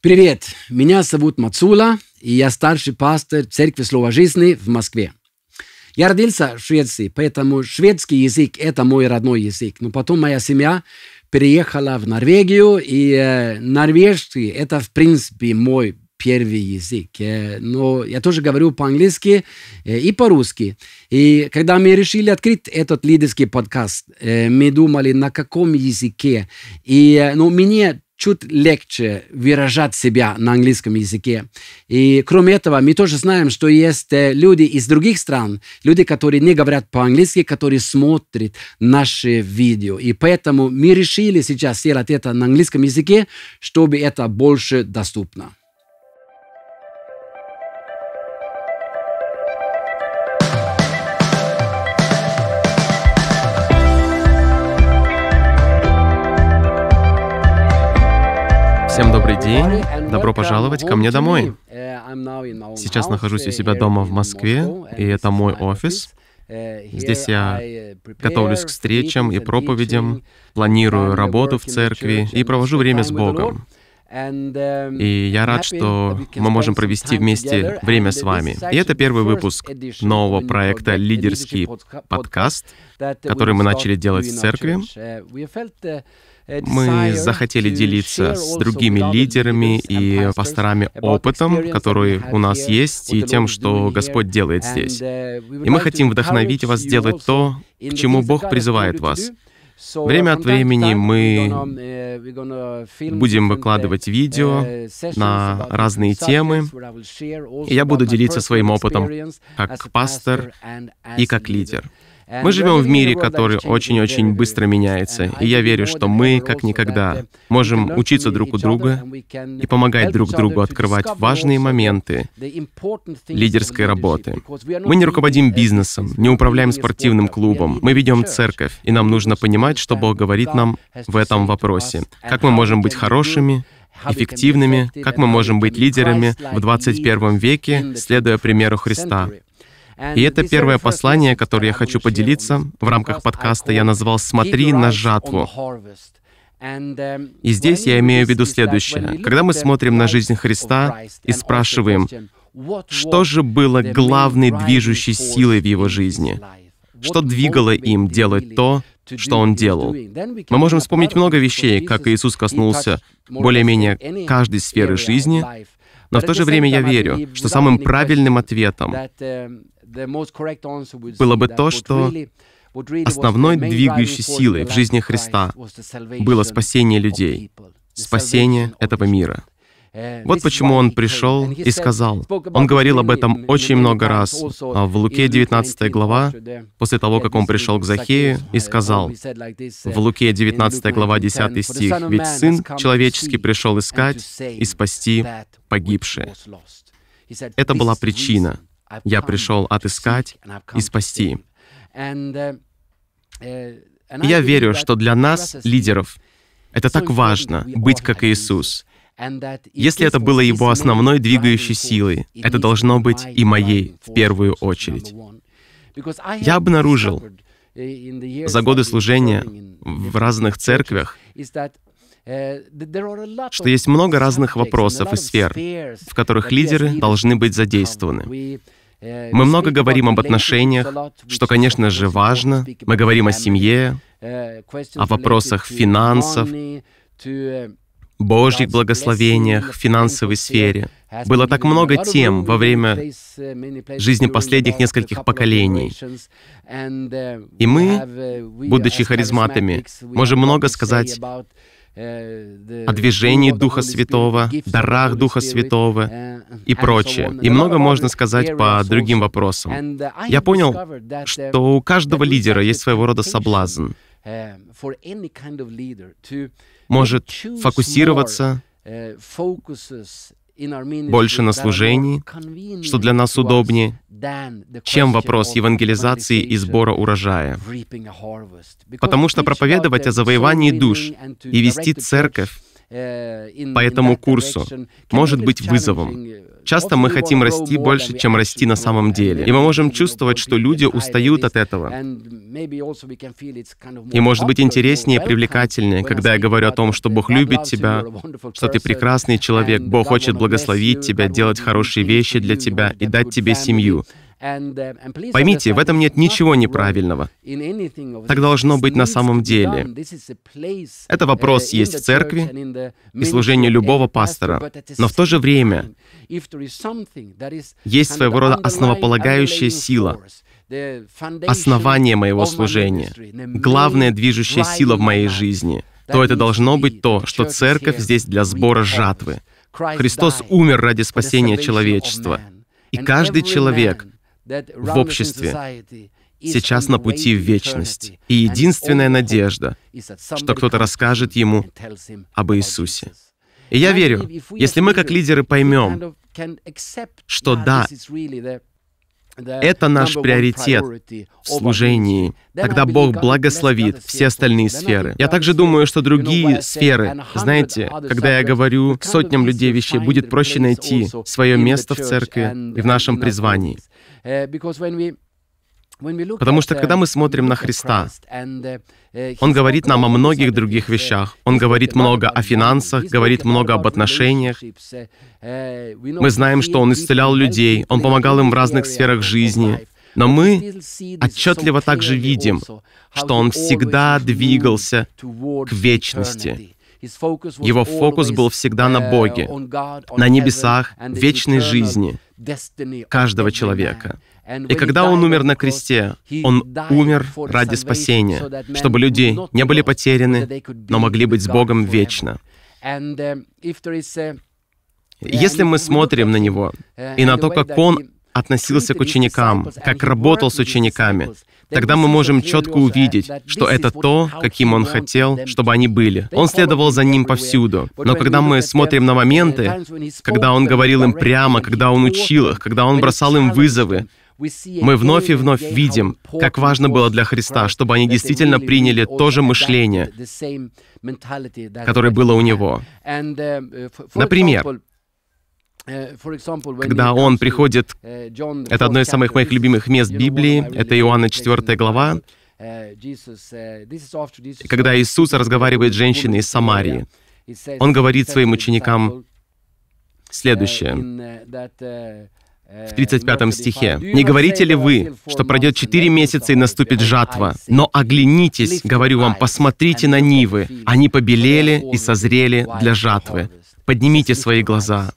Привет, меня зовут Мацула, и я старший пастор Церкви Слова Жизни в Москве. Я родился в Швеции, поэтому шведский язык – это мой родной язык. Но потом моя семья переехала в Норвегию, и э, норвежский – это, в принципе, мой первый язык. Э, но я тоже говорю по-английски э, и по-русски. И когда мы решили открыть этот лидерский подкаст, мы думали, на каком языке. И ну, мне чуть легче выражать себя на английском языке. И кроме этого, мы тоже знаем, что есть э, люди из других стран, люди, которые не говорят по-английски, которые смотрят наши видео. И поэтому мы решили сейчас сделать это на английском языке, чтобы это больше доступно. Всем добрый день. Добро пожаловать ко мне домой. Сейчас нахожусь у себя дома в Москве, и это мой офис. Здесь я готовлюсь к встречам и проповедям, планирую работу в церкви и провожу время с Богом. И я рад, что мы можем провести вместе время с вами. И это первый выпуск нового проекта «Лидерский подкаст», который мы начали делать в церкви. Мы захотели делиться с другими лидерами и пасторами опытом, который у нас есть, и тем, что Господь делает здесь. Uh, и мы хотим вдохновить вас сделать то, к чему Бог призывает вас. Время от времени мы uh, будем uh, выкладывать видео на разные темы, и я буду делиться своим опытом как пастор и как лидер. Мы живем в мире, который очень-очень быстро меняется, и я верю, что мы, как никогда, можем учиться друг у друга и помогать друг другу открывать важные моменты лидерской работы. Мы не руководим бизнесом, не управляем спортивным клубом, мы ведем церковь, и нам нужно понимать, что Бог говорит нам в этом вопросе. Как мы можем быть хорошими, эффективными, как мы можем быть лидерами в 21 веке, следуя примеру Христа. И это первое послание, которое я хочу поделиться в рамках подкаста, я назвал «Смотри на жатву». И здесь я имею в виду следующее. Когда мы смотрим на жизнь Христа и спрашиваем, что же было главной движущей силой в его жизни? Что двигало им делать то, что он делал. Мы можем вспомнить много вещей, как Иисус коснулся более-менее каждой сферы жизни, но в то же время я верю, что самым правильным ответом было бы то, что основной двигающей силой в жизни Христа было спасение людей, спасение этого мира. Э, вот почему он пришел и сказал. Он говорил об этом очень много раз. А в Луке 19 глава, после того, как он пришел к Захею и uh, сказал, uh, в Луке 19 глава 10 стих, «Ведь Сын Человеческий пришел искать и спасти погибшие. Это была причина, я пришел отыскать и спасти. Э, э, я верю, что для нас, лидеров, это так важно — быть как Иисус. Если это было его основной двигающей силой, это должно быть и моей в первую очередь. Я обнаружил э, за годы служения в разных церквях, что есть много разных вопросов и сфер, в которых лидеры должны быть задействованы. Мы много говорим об отношениях, что, конечно же, важно. Мы говорим о семье, о вопросах финансов, Божьих благословениях, финансовой сфере. Было так много тем во время жизни последних нескольких поколений. И мы, будучи харизматами, можем много сказать о движении Духа Святого, дарах Духа Святого и прочее. И много можно сказать по другим вопросам. Я понял, что у каждого лидера есть своего рода соблазн. Может фокусироваться больше на служении, что для нас удобнее, чем вопрос евангелизации и сбора урожая. Потому что проповедовать о завоевании душ и вести церковь Э, по этому курсу может быть вызовом. Э, Часто мы хотим расти больше, чем расти на самом деле. И мы можем чувствовать, что люди устают от этого. И может быть интереснее привлекательнее, когда я говорю о том, что Бог любит тебя, что ты прекрасный человек, Бог хочет благословить тебя, делать хорошие вещи для тебя и дать тебе семью. Um, Поймите, в этом нет ничего неправильного. Так должно быть на самом деле. Это uh, вопрос есть в церкви и служении любого пастора. Но в то же время есть своего рода основополагающая сила, основание моего служения, главная движущая сила в моей жизни, то это должно быть то, что церковь здесь для сбора жатвы. Христос умер ради спасения человечества. И каждый человек, в обществе, сейчас на пути в вечность. И единственная надежда, что кто-то расскажет ему об Иисусе. И я верю, если мы как лидеры поймем, что ah, да, это наш приоритет в служении. Тогда Бог благословит все остальные сферы. Я также думаю, что другие сферы, знаете, когда я говорю сотням людей вещей, будет проще найти свое место в церкви и в нашем uh, призвании. Потому что когда мы смотрим на Христа, Он говорит нам о многих других вещах. Он говорит много о финансах, говорит много об отношениях. Мы знаем, что Он исцелял людей, Он помогал им в разных сферах жизни. Но мы отчетливо также видим, что Он всегда двигался к вечности. Его фокус был всегда на Боге, на небесах, вечной жизни каждого человека. И когда Он умер на кресте, Он умер ради спасения, чтобы люди не были потеряны, но могли быть с Богом вечно. Э, э, Если мы смотрим на Него э, и на то, как Он относился к ученикам, как работал с учениками, тогда мы можем четко увидеть, что это то, каким он хотел, чтобы они были. Он следовал за ним повсюду. Но когда мы смотрим на моменты, когда он говорил им прямо, когда он учил их, когда он бросал им вызовы, мы вновь и вновь видим, как важно было для Христа, чтобы они действительно приняли то же мышление, которое было у него. Uh, Например, uh, когда он приходит, uh, это одно из самых моих любимых мест Библии, это Иоанна 4 глава, когда Иисус разговаривает с женщиной из Самарии. Он говорит своим ученикам следующее в 35 стихе. «Не говорите ли вы, что пройдет четыре месяца и наступит жатва? Но оглянитесь, говорю вам, посмотрите на нивы. Они побелели и созрели для жатвы. Поднимите свои глаза».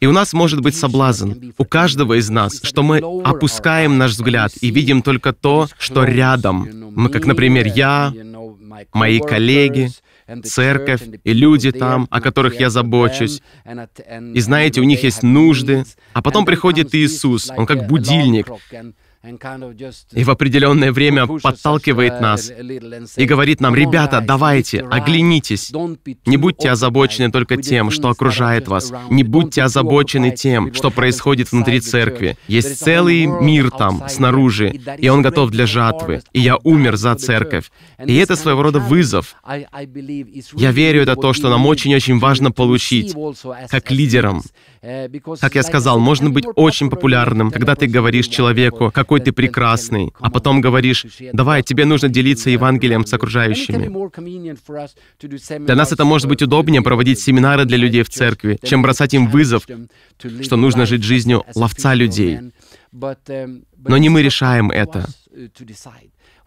И у нас может быть соблазн, у каждого из нас, что мы опускаем наш взгляд и видим только то, что рядом. Мы, как, например, я, мои коллеги, церковь и люди там, о которых я забочусь. И знаете, у них есть нужды. А потом приходит Иисус, он как будильник, и в определенное время подталкивает uh, нас и говорит нам, ребята, давайте, оглянитесь, не будьте озабочены только тем, что окружает вас, не будьте озабочены тем, что происходит внутри церкви. Есть целый мир там, снаружи, и он готов для жатвы, и я умер за церковь. И это своего рода вызов. Я верю, это то, что нам очень-очень важно получить, как лидерам, Э, как я сказал, можно быть очень популярным, когда ты говоришь человеку, какой ты прекрасный, а потом говоришь, давай, тебе нужно делиться uh, Евангелием с окружающими. Для нас это может быть удобнее проводить семинары для людей в церкви, чем бросать им вызов, что нужно жить жизнью ловца людей. Um, Но не мы решаем это. Uh,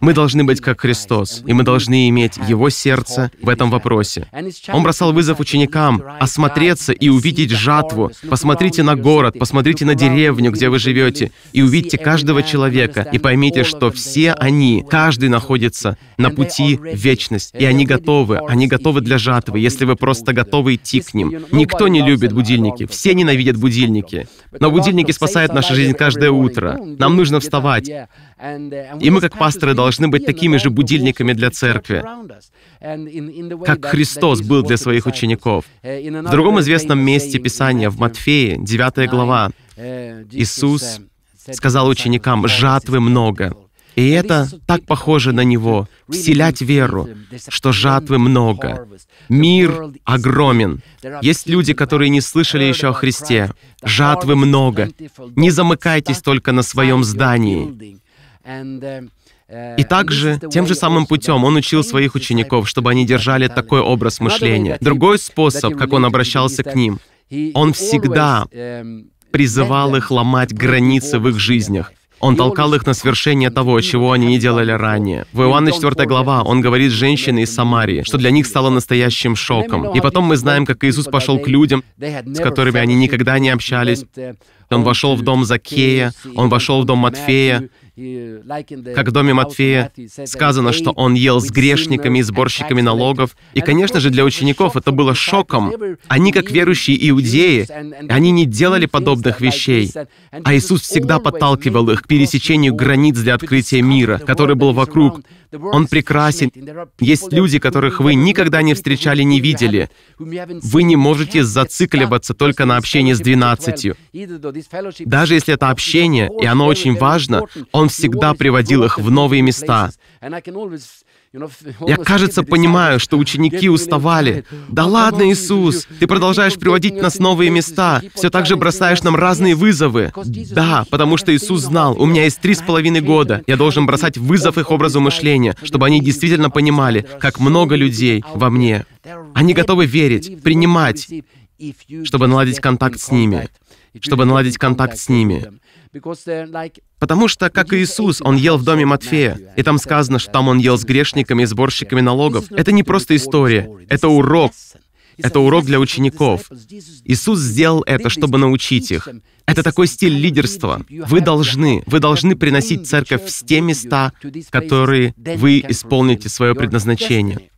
мы должны быть как Христос, и мы должны иметь Его сердце в этом вопросе. Он бросал вызов ученикам осмотреться и увидеть жатву. Посмотрите на город, посмотрите на деревню, где вы живете, и увидьте каждого человека, и поймите, что все они, каждый находится на пути в вечность, и они готовы, они готовы для жатвы, если вы просто готовы идти к ним. Никто не любит будильники, все ненавидят будильники. Но будильники спасают нашу жизнь каждое утро. Нам нужно вставать. И мы, как пасторы, должны должны быть такими же будильниками для церкви, как Христос был для своих учеников. В другом известном месте Писания, в Матфея, 9 глава, Иисус сказал ученикам, «Жатвы много». И это так похоже на Него, вселять веру, что жатвы много. Мир огромен. Есть люди, которые не слышали еще о Христе. Жатвы много. Не замыкайтесь только на своем здании. И э, также, тем же самым путем, он учил своих учеников, чтобы они держали такой образ мышления. Другой способ, как он обращался к ним, он всегда эм, призывал их ломать границы в их жизнях. Он толкал их на свершение того, чего они не делали ранее. В Иоанна 4 глава он говорит женщине из Самарии, что для них стало настоящим шоком. И потом мы знаем, как Иисус пошел к людям, с которыми они никогда не общались. Uh, он вошел в дом Закея, он вошел в дом Матфея, как в доме Матфея сказано, что он ел с грешниками и сборщиками налогов. И, конечно же, для учеников это было шоком. Они, как верующие иудеи, они не делали подобных вещей. А Иисус всегда подталкивал их к пересечению границ для открытия мира, который был вокруг. Он прекрасен. Есть люди, которых вы никогда не встречали, не видели. Вы не можете зацикливаться только на общении с двенадцатью. Даже если это общение, и оно очень важно, он он всегда приводил их в новые места. Я, кажется, понимаю, что ученики уставали. Да ладно, Иисус, ты продолжаешь приводить нас в новые места, все так же бросаешь нам разные вызовы. Да, потому что Иисус знал, у меня есть три с половиной года, я должен бросать вызов их образу мышления, чтобы они действительно понимали, как много людей во мне. Они готовы верить, принимать, чтобы наладить контакт с ними чтобы наладить контакт с ними. Потому что, как и Иисус, он ел в доме Матфея, и там сказано, что там он ел с грешниками и сборщиками налогов. Это не просто история, это урок. Это урок для учеников. Иисус сделал это, чтобы научить их. Это такой стиль лидерства. Вы должны, вы должны приносить церковь в те места, которые вы исполните свое предназначение.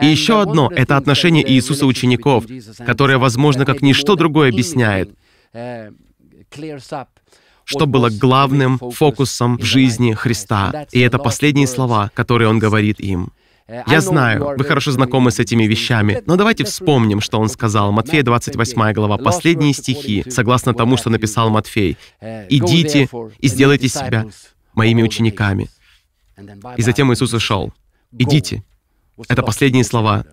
И еще одно — это отношение Иисуса учеников, которое, возможно, как ничто другое объясняет — Э, что было главным фокусом в жизни Христа. И это последние слова, которые Он говорит им. Э, Я знаю, вы хорошо знакомы с этими вещами, но давайте вспомним, что он сказал. Матфея 28 глава, последние стихи, согласно тому, что написал Матфей. Э, «Идите и сделайте себя моими учениками». И затем Иисус ушел. «Идите». Это последние слова.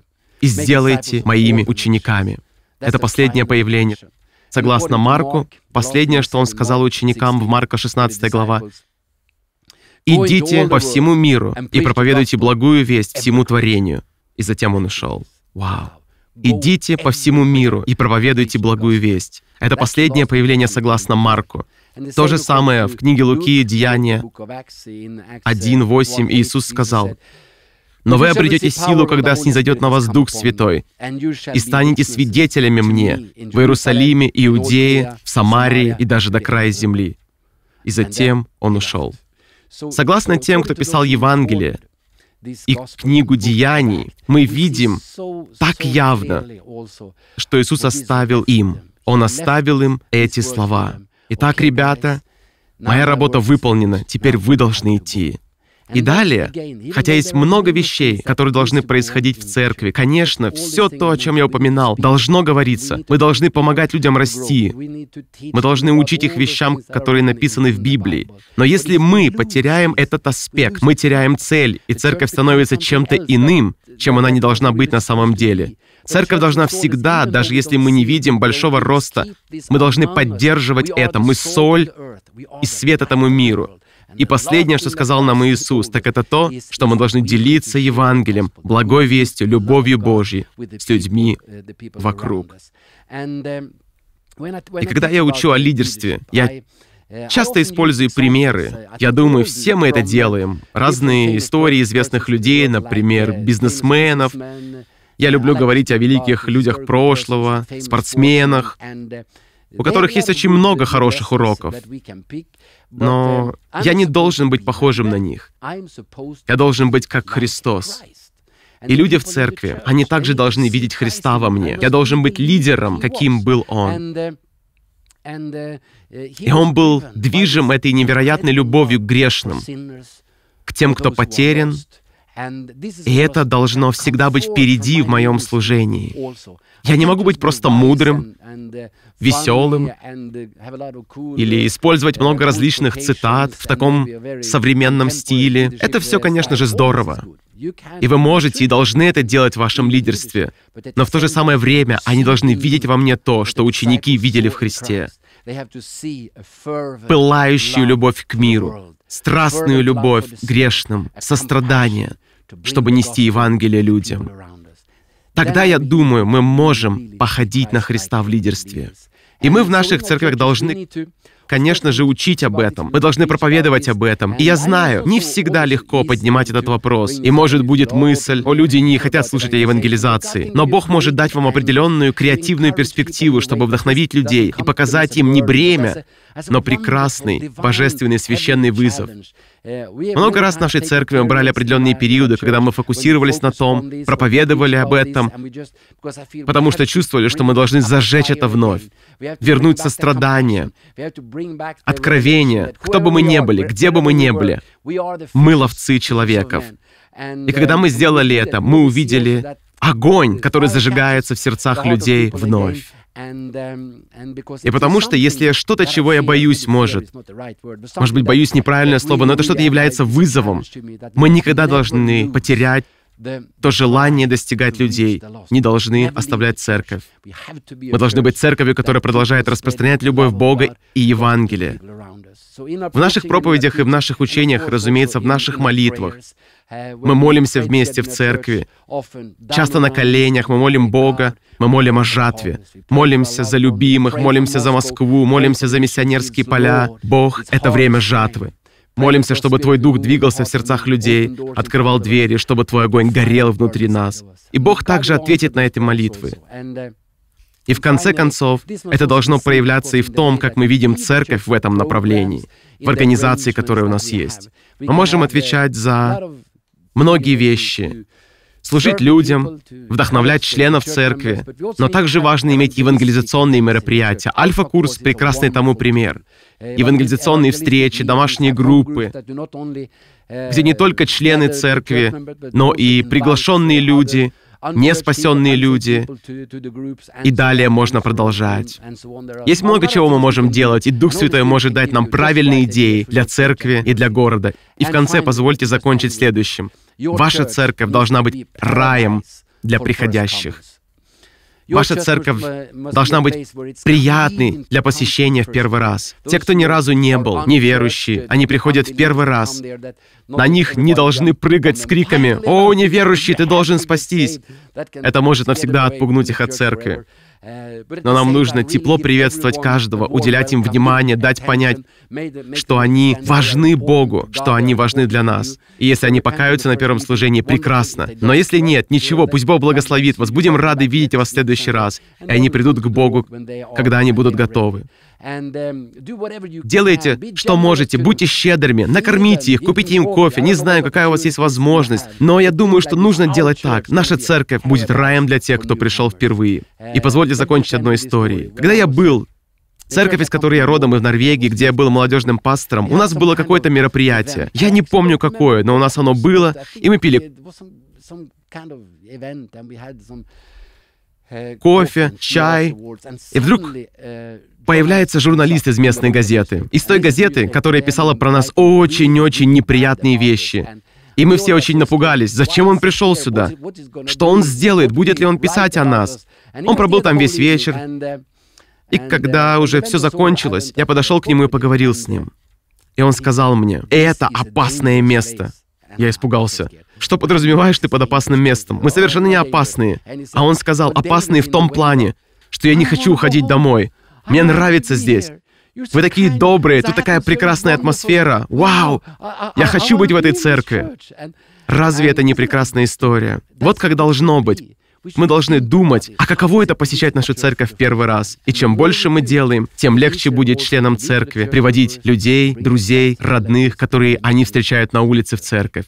«И сделайте моими учениками». Это последнее появление. Согласно Марку, последнее, что он сказал ученикам в Марка 16 глава, «Идите по всему миру и проповедуйте благую весть всему творению». И затем он ушел. Вау. «Идите по всему миру и проповедуйте благую весть». Это последнее появление согласно Марку. То же самое в книге Луки «Деяния 1.8 uh, Иисус сказал, но вы обретете силу, когда снизойдет на вас Дух Святой, и станете свидетелями мне в Иерусалиме, Иудее, в Самарии и даже до края земли. И uh, затем он ушел. Согласно тем, кто писал Евангелие и книгу Деяний, мы видим так явно, что Иисус оставил им. Он оставил им эти слова. Итак, ребята, моя работа выполнена, теперь вы должны идти. И далее, хотя есть много вещей, которые должны происходить в церкви, конечно, все то, о чем я упоминал, должно говориться. Мы должны помогать людям расти. Мы должны учить их вещам, которые написаны в Библии. Но если мы потеряем этот аспект, мы теряем цель, и церковь становится чем-то иным, чем она не должна быть на самом деле. Церковь должна всегда, даже если мы не видим большого роста, мы должны поддерживать это. Мы соль и свет этому миру. И последнее, что сказал нам Иисус, так это то, что мы должны делиться Евангелием, благой вестью, любовью Божьей с людьми вокруг. И когда я учу о лидерстве, я Часто использую примеры. Я думаю, все мы это делаем. Разные истории известных людей, например, бизнесменов. Я люблю говорить о великих людях прошлого, спортсменах, у которых есть очень много хороших уроков но uh, я не должен быть похожим на них. Я должен быть как Христос. И люди в церкви, они также должны видеть Христа во мне. Я должен быть лидером, каким был Он. Uh, uh, И он был движим этой невероятной любовью к грешным, к тем, кто потерян, и это должно всегда быть впереди в моем служении. Я не могу быть просто мудрым, uh, веселым uh, или uh, использовать много различных цитат в таком современном стиле. Это все, конечно же, здорово. И вы можете и должны это делать в вашем лидерстве. Но в то же самое время они должны видеть во мне то, что ученики видели в Христе. Пылающую любовь к миру, страстную любовь к грешным, сострадание — чтобы нести Евангелие людям. Тогда, я думаю, мы можем походить на Христа в лидерстве. И мы в наших церквях должны, конечно же, учить об этом. Мы должны проповедовать об этом. И я знаю, не всегда легко поднимать этот вопрос. И может будет мысль, о, люди не хотят слушать о евангелизации. Но Бог может дать вам определенную креативную перспективу, чтобы вдохновить людей и показать им не бремя, но прекрасный, божественный, священный вызов. Э, Много раз в нашей церкви мы брали определенные периоды, когда мы фокусировались на том, проповедовали об этом, потому что чувствовали, что мы должны зажечь это вновь, вернуть сострадание, откровение, кто бы мы ни были, где бы мы ни были. Мы ловцы человеков. И когда uh, мы сделали это, мы увидели огонь, который зажигается в сердцах людей вновь. Um, И потому что если что-то, чего я боюсь, может... Может быть, боюсь неправильное слово, но это что-то является вызовом. Мы никогда должны потерять то желание достигать людей не должны оставлять церковь. Мы должны быть церковью, которая продолжает распространять любовь Бога и Евангелие. В наших проповедях и в наших учениях, разумеется, в наших молитвах. Uh, мы молимся вместе в церкви, часто на коленях, мы молим Бога, мы молим о жатве, молимся за любимых, молимся за Москву, молимся за миссионерские поля. Бог — это время жатвы. Молимся, чтобы Твой Дух двигался в сердцах людей, открывал двери, чтобы Твой огонь горел внутри нас. И Бог также ответит на эти молитвы. И в конце концов, это должно проявляться и в том, как мы видим церковь в этом направлении, в организации, которая у нас есть. Мы можем отвечать за многие вещи, служить людям, вдохновлять членов церкви, но также важно иметь евангелизационные мероприятия. Альфа-курс — прекрасный тому пример. Евангелизационные встречи, домашние группы, где не только члены церкви, но и приглашенные люди, неспасенные люди. И далее можно продолжать. Есть много чего мы можем делать, и Дух Святой может дать нам правильные идеи для церкви и для города. И в конце позвольте закончить следующим. Ваша церковь должна быть раем для приходящих. Ваша церковь должна быть приятной для посещения в первый раз. Те, кто ни разу не был, неверующие, они приходят в первый раз. На них не должны прыгать с криками «О, неверующий, ты должен спастись!» Это может навсегда отпугнуть их от церкви. Но нам нужно тепло приветствовать каждого, уделять им внимание, дать понять, что они важны Богу, что они важны для нас. И если они покаются на первом служении, прекрасно. Но если нет, ничего, пусть Бог благословит вас. Будем рады видеть вас в следующий раз. И они придут к Богу, когда они будут готовы. Um, Делайте, что можете, будьте щедрыми, накормите их, купите им кофе. Не знаю, какая у вас есть возможность, но я думаю, что нужно делать так. Наша церковь будет раем для тех, кто пришел впервые. И позвольте закончить одной историей. Когда я был Церковь, из которой я родом, и в Норвегии, где я был молодежным пастором, у нас было какое-то мероприятие. Я не помню какое, но у нас оно было, и мы пили uh, кофе, чай, и вдруг uh, появляется журналист из местной газеты. Из той газеты, которая писала про нас очень-очень неприятные вещи. И мы все очень напугались. Зачем он пришел сюда? Что он сделает? Будет ли он писать о нас? Он пробыл там весь вечер. И когда уже все закончилось, я подошел к нему и поговорил с ним. И он сказал мне, «Это опасное место». Я испугался. Что подразумеваешь ты под опасным местом? Мы совершенно не опасные. А он сказал, опасные в том плане, что я не хочу уходить домой. Мне нравится здесь. Вы такие добрые, тут такая прекрасная атмосфера. Вау! Я хочу быть в этой церкви. Разве это не прекрасная история? Вот как должно быть. Мы должны думать, а каково это посещать нашу церковь в первый раз? И чем больше мы делаем, тем легче будет членам церкви приводить людей, друзей, родных, которые они встречают на улице в церковь.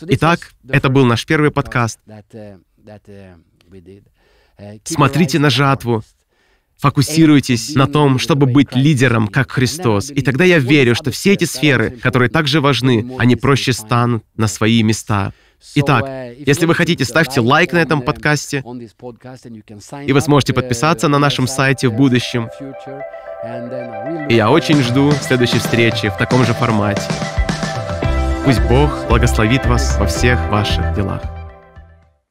Итак, это был наш первый подкаст. Э, э, э, Смотрите на жатву, Фокусируйтесь на том, чтобы быть лидером, как Христос. И тогда я верю, что все эти сферы, которые также важны, они проще станут на свои места. Итак, э, если вы хотите, ставьте лайк на этом э, подкасте, и вы сможете э, подписаться на нашем сайте в будущем. И я очень жду следующей встречи в таком же формате. Пусть Бог благословит вас во всех ваших делах.